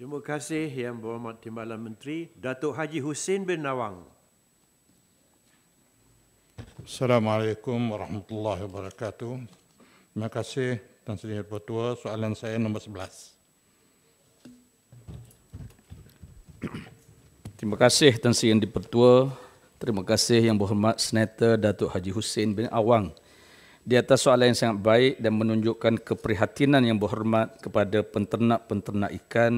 Terima kasih Yang Berhormat Timbalan Menteri Datuk Haji Husin bin Nawang. Assalamualaikum warahmatullahi wabarakatuh. Terima kasih Tuan Seri Pertua. Soalan saya nombor 11. Terima kasih Tuan Seri Yang Pertua. Terima kasih Yang Berhormat Senator Datuk Haji Hussein bin Awang. Di atas soalan yang sangat baik dan menunjukkan keprihatinan yang berhormat kepada penternak-penternak penternak ikan,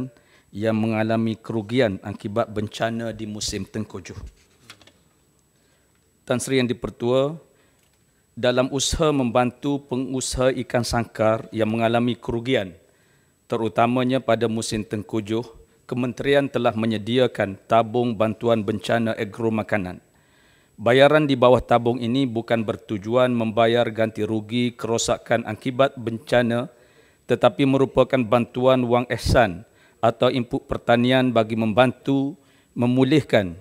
yang mengalami kerugian akibat bencana di musim tengkujuh. Tan Sri yang dipertua, dalam usaha membantu pengusaha ikan sangkar yang mengalami kerugian, terutamanya pada musim tengkujuh, Kementerian telah menyediakan tabung bantuan bencana agro makanan. Bayaran di bawah tabung ini bukan bertujuan membayar ganti rugi kerosakan akibat bencana tetapi merupakan bantuan wang ehsan atau input pertanian bagi membantu memulihkan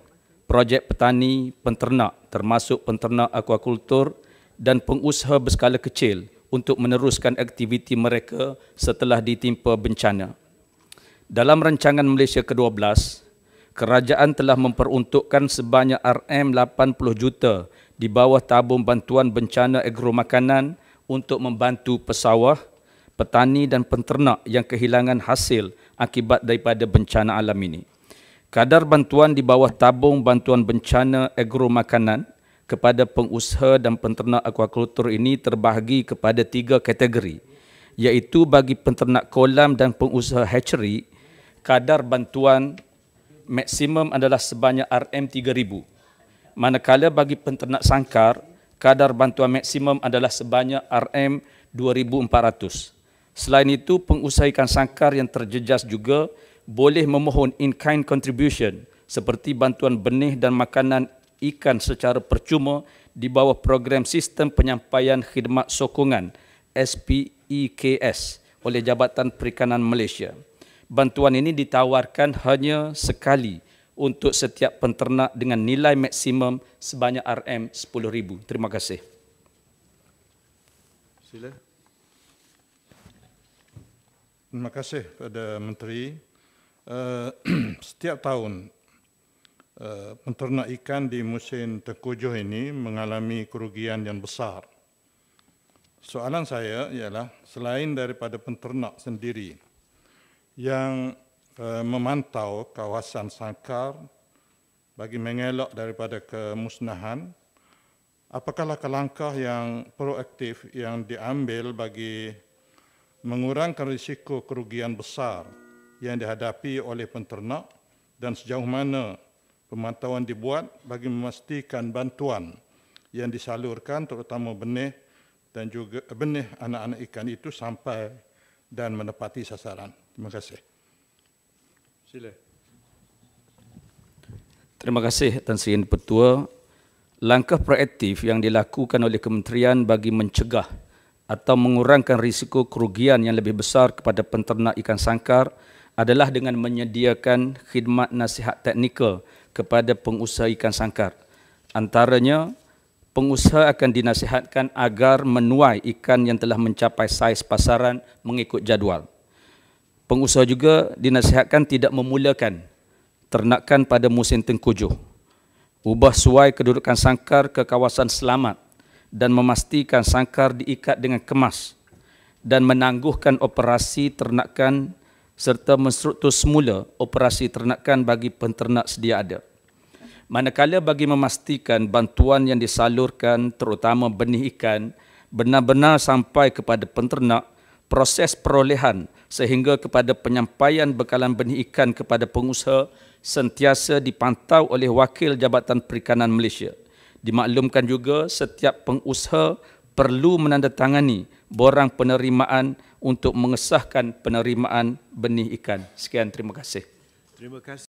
projek petani penternak termasuk penternak akuakultur dan pengusaha berskala kecil untuk meneruskan aktiviti mereka setelah ditimpa bencana. Dalam rancangan Malaysia ke-12, kerajaan telah memperuntukkan sebanyak RM80 juta di bawah tabung bantuan bencana agro makanan untuk membantu pesawah, petani dan penternak yang kehilangan hasil akibat daripada bencana alam ini. Kadar bantuan di bawah tabung bantuan bencana agro makanan kepada pengusaha dan penternak akuakultur ini terbahagi kepada tiga kategori iaitu bagi penternak kolam dan pengusaha hatchery kadar bantuan maksimum adalah sebanyak RM3000 manakala bagi penternak sangkar kadar bantuan maksimum adalah sebanyak RM2400 Selain itu, pengusaha ikan sangkar yang terjejas juga boleh memohon in-kind contribution seperti bantuan benih dan makanan ikan secara percuma di bawah program sistem penyampaian khidmat sokongan SPEKS e oleh Jabatan Perikanan Malaysia. Bantuan ini ditawarkan hanya sekali untuk setiap penternak dengan nilai maksimum sebanyak RM10,000. Terima kasih. Sila. Terima kasih kepada Menteri. Uh, setiap tahun, uh, eh, penternak ikan di musim terkujuh ini mengalami kerugian yang besar. Soalan saya ialah, selain daripada penternak sendiri yang uh, memantau kawasan sangkar bagi mengelak daripada kemusnahan, apakah langkah yang proaktif yang diambil bagi mengurangkan risiko kerugian besar yang dihadapi oleh penternak dan sejauh mana pemantauan dibuat bagi memastikan bantuan yang disalurkan terutama benih dan juga benih anak-anak ikan itu sampai dan menepati sasaran. Terima kasih. Sila. Terima kasih Tuan Sri Yang Pertua. Langkah proaktif yang dilakukan oleh Kementerian bagi mencegah atau mengurangkan risiko kerugian yang lebih besar kepada penternak ikan sangkar adalah dengan menyediakan khidmat nasihat teknikal kepada pengusaha ikan sangkar. Antaranya, pengusaha akan dinasihatkan agar menuai ikan yang telah mencapai saiz pasaran mengikut jadual. Pengusaha juga dinasihatkan tidak memulakan ternakan pada musim tengkujuh. Ubah suai kedudukan sangkar ke kawasan selamat dan memastikan sangkar diikat dengan kemas dan menangguhkan operasi ternakan serta menstruktur semula operasi ternakan bagi penternak sedia ada. Manakala bagi memastikan bantuan yang disalurkan terutama benih ikan benar-benar sampai kepada penternak, proses perolehan sehingga kepada penyampaian bekalan benih ikan kepada pengusaha sentiasa dipantau oleh Wakil Jabatan Perikanan Malaysia. Dimaklumkan juga setiap pengusaha perlu menandatangani borang penerimaan untuk mengesahkan penerimaan benih ikan. Sekian terima kasih. Terima kasih.